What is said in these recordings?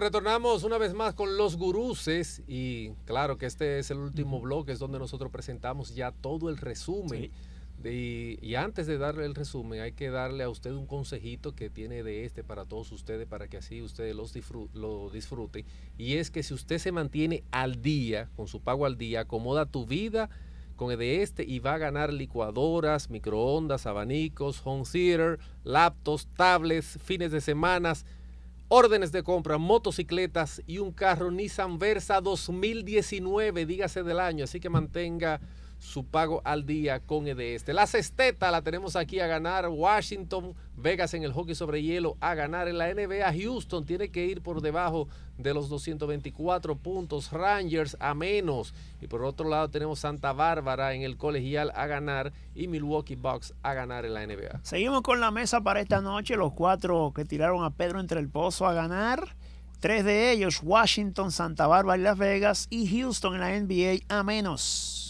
retornamos una vez más con los guruses y claro que este es el último blog, es donde nosotros presentamos ya todo el resumen. y antes de darle el resumen, hay que darle a usted un consejito que tiene de este para todos ustedes, para que así ustedes los lo disfruten. Y es que si usted se mantiene al día, con su pago al día, acomoda tu vida con el de este y va a ganar licuadoras, microondas, abanicos, home theater, laptops, tablets, fines de semanas Órdenes de compra, motocicletas y un carro Nissan Versa 2019, dígase del año. Así que mantenga su pago al día con EDS. La cesteta la tenemos aquí a ganar. Washington, Vegas en el hockey sobre hielo a ganar en la NBA. Houston tiene que ir por debajo de los 224 puntos. Rangers a menos. Y por otro lado tenemos Santa Bárbara en el colegial a ganar y Milwaukee Bucks a ganar en la NBA. Seguimos con la mesa para esta noche. Los cuatro que tiraron a Pedro entre el pozo a ganar. Tres de ellos, Washington, Santa Bárbara y Las Vegas y Houston en la NBA a menos.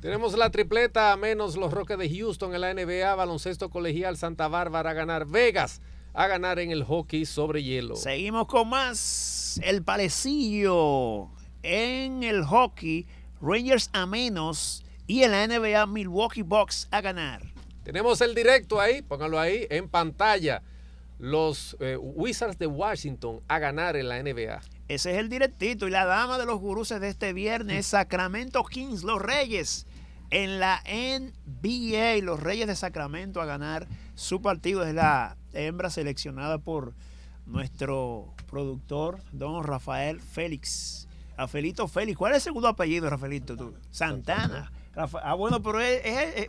Tenemos la tripleta, a menos los Roques de Houston en la NBA, baloncesto colegial Santa Bárbara a ganar Vegas, a ganar en el hockey sobre hielo. Seguimos con más. El palecillo en el hockey, Rangers a menos y en la NBA Milwaukee Bucks a ganar. Tenemos el directo ahí, póngalo ahí en pantalla los eh, Wizards de Washington a ganar en la NBA. Ese es el directito y la dama de los guruses de este viernes, mm. Sacramento Kings, los Reyes. En la NBA, los Reyes de Sacramento a ganar su partido es la hembra seleccionada por nuestro productor, don Rafael Félix. Rafaelito Félix, ¿cuál es el segundo apellido, Rafaelito? Santana. ah, bueno, pero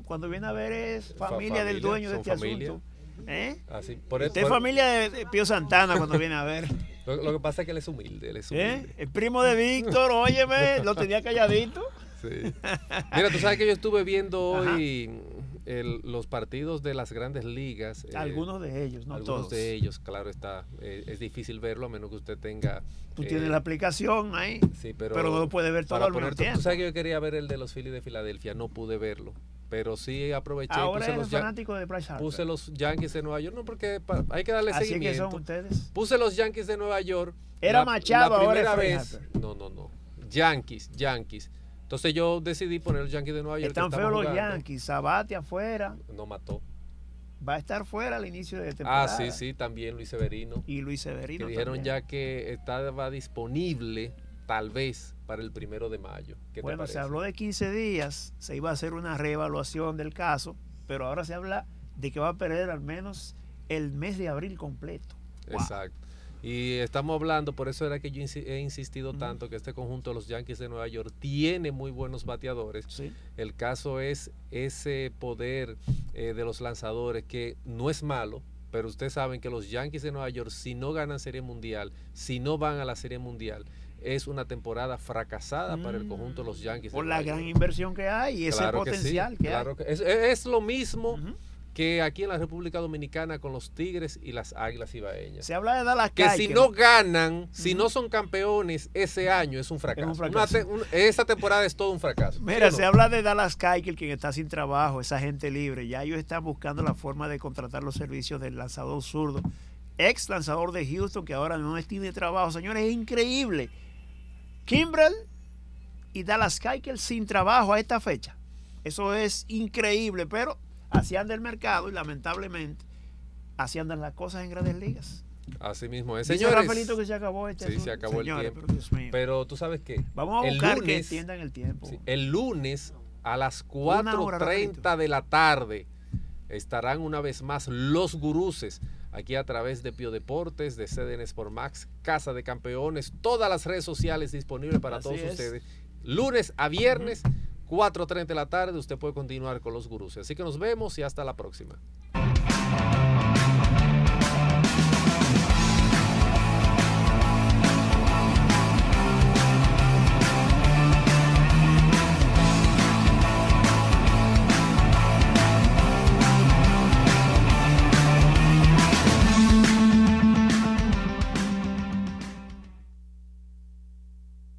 cuando viene a ver es familia, del dueño de este asunto. ¿Eh? Así, por es familia de, Pío Santana cuando viene a ver. Lo, que pasa es que él es humilde. es ¿Eh? El primo de Víctor, óyeme, lo tenía calladito. Sí. Mira, tú sabes que yo estuve viendo hoy los partidos de las grandes ligas. Eh, algunos de ellos, no algunos todos. de ellos, claro está. Eh, es difícil verlo a menos que usted tenga. Tú tienes la aplicación ahí. Sí, pero. Pero no puede ver todo el Tú sabes que yo quería ver el de los Phillies de Filadelfia, no pude verlo pero sí aproveché. puse los de Puse los Yankees de Nueva York, no, porque hay que darle seguimiento. Que son ustedes. Puse los Yankees de Nueva York. Era la, Machado, la primera vez. No, no, no. Yankees, Yankees. Entonces yo decidí poner los Yankees de Nueva York. Están feos los Yankees. Sabate afuera. No mató va a estar fuera al inicio de temporada. Ah, sí, sí, también Luis Severino. Y Luis Severino. dijeron ya que estaba disponible tal vez para el primero de mayo. bueno, se habló de 15 días, se iba a hacer una reevaluación del caso, pero ahora se habla de que va a perder al menos el mes de abril completo. Exacto. Y estamos hablando, por eso era que yo he insistido tanto que este conjunto de los Yankees de Nueva York tiene muy buenos bateadores. El caso es ese poder eh, de los lanzadores que no es malo, pero ustedes saben que los Yankees de Nueva York, si no ganan Serie Mundial, si no van a la Serie Mundial, es una temporada fracasada para el conjunto de los mm. Yankees. Por la gran inversión que hay y ese potencial que, hay. es, lo mismo. que aquí en la República Dominicana con los Tigres y las Águilas Ibaeñas Se habla de Dallas Dalacay. Que si no ganan, si no son campeones ese año, es un fracaso. esa temporada es todo un fracaso. Mira, se habla de Dallas Keuchel, quien está sin trabajo, esa gente libre. Ya ellos están buscando la forma de contratar los servicios del lanzador zurdo, ex lanzador de Houston, que ahora no tiene trabajo. Señores, es increíble. Kimbrell y Dallas Keuchel sin trabajo a esta fecha. Eso es increíble, pero así anda el mercado y lamentablemente así andan las cosas en grandes ligas. Así mismo es. Señor Rafaelito que se acabó este Sí, se acabó el tiempo. Pero, tú sabes qué. Vamos a buscar que entiendan el tiempo. el lunes a las 4.30 de la tarde estarán una vez más los guruses aquí a través de Pio Deportes, de CDN por Max, Casa de Campeones, todas las redes sociales disponibles para todos ustedes. Lunes a viernes, 4.30 de la tarde, usted puede continuar con los gurús. Así que nos vemos y hasta la próxima.